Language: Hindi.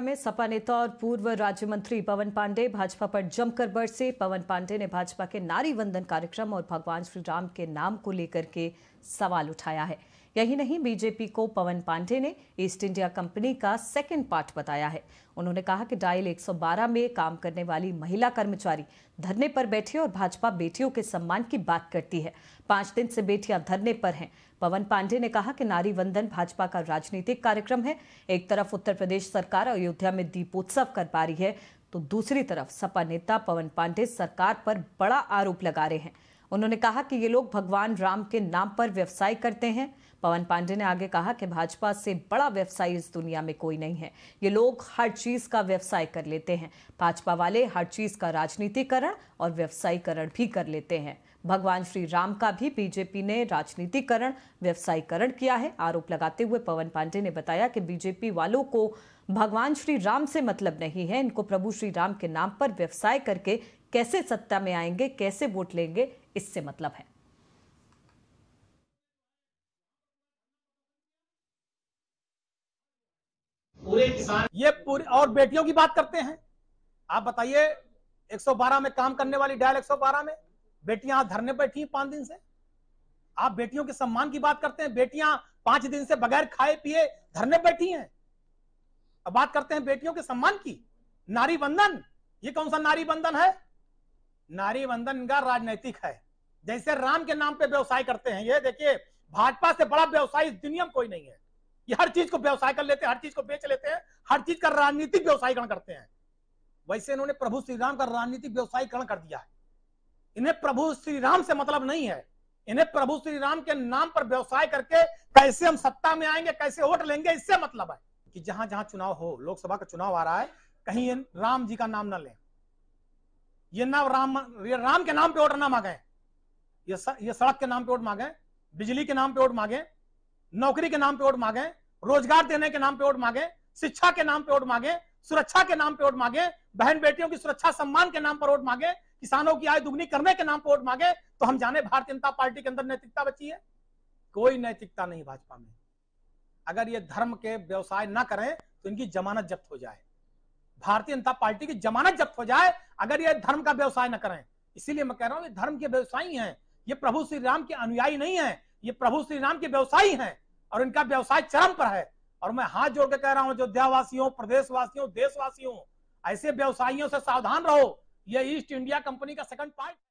में सपा नेता और पूर्व राज्य मंत्री पवन पांडे भाजपा पर जमकर बरसे पवन पांडे ने भाजपा के नारी वंदन कार्यक्रम और भगवान श्री राम के नाम को लेकर के सवाल उठाया है यही नहीं बीजेपी को पवन पांडे ने ईस्ट इंडिया कंपनी का सेकेंड पार्ट बताया है उन्होंने कहा कि डायल 112 में काम करने वाली महिला कर्मचारी धरने पर बैठी और भाजपा बेटियों के सम्मान की बात करती है पांच दिन से बेटियां धरने पर हैं पवन पांडे ने कहा कि नारी वंदन भाजपा का राजनीतिक कार्यक्रम है एक तरफ उत्तर प्रदेश सरकार अयोध्या में दीपोत्सव कर पा रही है तो दूसरी तरफ सपा नेता पवन पांडे सरकार पर बड़ा आरोप लगा रहे हैं उन्होंने कहा कि ये लोग भगवान राम के नाम पर व्यवसाय करते हैं पवन पांडे ने आगे कहा कि भाजपा से बड़ा व्यवसाय इस दुनिया में कोई नहीं है ये लोग हर चीज का व्यवसाय कर लेते हैं भाजपा वाले हर चीज का राजनीतिकरण और व्यवसायीकरण भी कर लेते हैं भगवान श्री राम का भी बीजेपी ने राजनीतिकरण व्यवसायीकरण किया है आरोप लगाते हुए पवन पांडे ने बताया कि बीजेपी वालों को भगवान श्री राम से मतलब नहीं है इनको प्रभु श्री राम के नाम पर व्यवसाय करके कैसे सत्ता में आएंगे कैसे वोट लेंगे इससे मतलब है पूरे किसान ये पूरे और बेटियों की बात करते हैं आप बताइए 112 में काम करने वाली डायल 112 में बेटियां धरने पर थी पांच दिन से आप बेटियों के सम्मान की बात करते हैं बेटियां पांच दिन से बगैर खाए पिए धरने बैठी हैं अब बात करते हैं बेटियों के सम्मान की नारी बंधन ये कौन सा नारी बंधन है नारी वंदन इनका राजनीतिक है जैसे राम के नाम पे व्यवसाय करते हैं ये देखिए भाजपा से बड़ा व्यवसाय इस दुनिया में कोई नहीं है ये हर चीज को व्यवसाय कर लेते हैं हर चीज को बेच लेते हैं हर चीज का राजनीतिक व्यवसायीकरण करते हैं वैसे इन्होंने प्रभु श्री राम का राजनीतिक व्यवसायीकरण कर दिया है इन्हें प्रभु श्री राम से मतलब नहीं है इन्हें प्रभु श्री राम के नाम पर व्यवसाय करके कैसे हम सत्ता में आएंगे कैसे वोट लेंगे इससे मतलब है कि जहां जहां चुनाव हो लोकसभा का चुनाव आ रहा है कहीं राम जी का नाम ना लें ये ना राम ये राम के नाम पे वोट ना मांगे ये ये सड़क के नाम पे वोट मांगे बिजली के नाम पे वोट मांगे नौकरी के नाम पे वोट मांगे रोजगार देने के नाम पे वोट मांगे शिक्षा के नाम पे वोट मांगे सुरक्षा के नाम पे वोट मांगे बहन बेटियों की सुरक्षा सम्मान के नाम पर वोट मांगे किसानों की आय दुगनी करने के नाम पर वोट मांगे तो हम जाने भारतीय जनता पार्टी के अंदर नैतिकता बची है कोई नैतिकता नहीं भाजपा में अगर ये धर्म के व्यवसाय ना करें तो इनकी जमानत जब्त हो जाए भारतीय जनता पार्टी की जमानत जब्त हो जाए अगर ये धर्म का व्यवसाय न करें इसीलिए मैं कह रहा हूं ये धर्म के व्यवसायी हैं ये प्रभु श्री राम के अनुयायी नहीं है ये प्रभु श्री राम के व्यवसायी हैं और इनका व्यवसाय चरम पर है और मैं हाथ जोड़ के कह रहा हूं अयोध्यावासियों प्रदेशवासियों देशवासियों ऐसे व्यवसायियों से सावधान रहो ये ईस्ट इंडिया कंपनी का सेकंड पार्ट